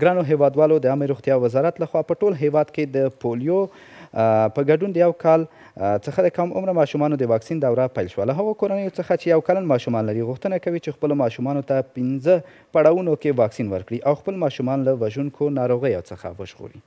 ګرانو هیوادوالو د عامه روغتیا وزارت لخوا په ټول هیواد کې د پولیو په ګډون د یو کال څخه د کم عمر ماشومانو د واکسین دوره پیل شوه له هغو کورنیو څخه چې یو کلن ماشومان لري غوښتنه کوي چې خپلو ماشومانو ته پنځه پړاوونو کې واکسین ورکړي او خپل ماشومان له وژونکو ناروغیو څخه وژغوري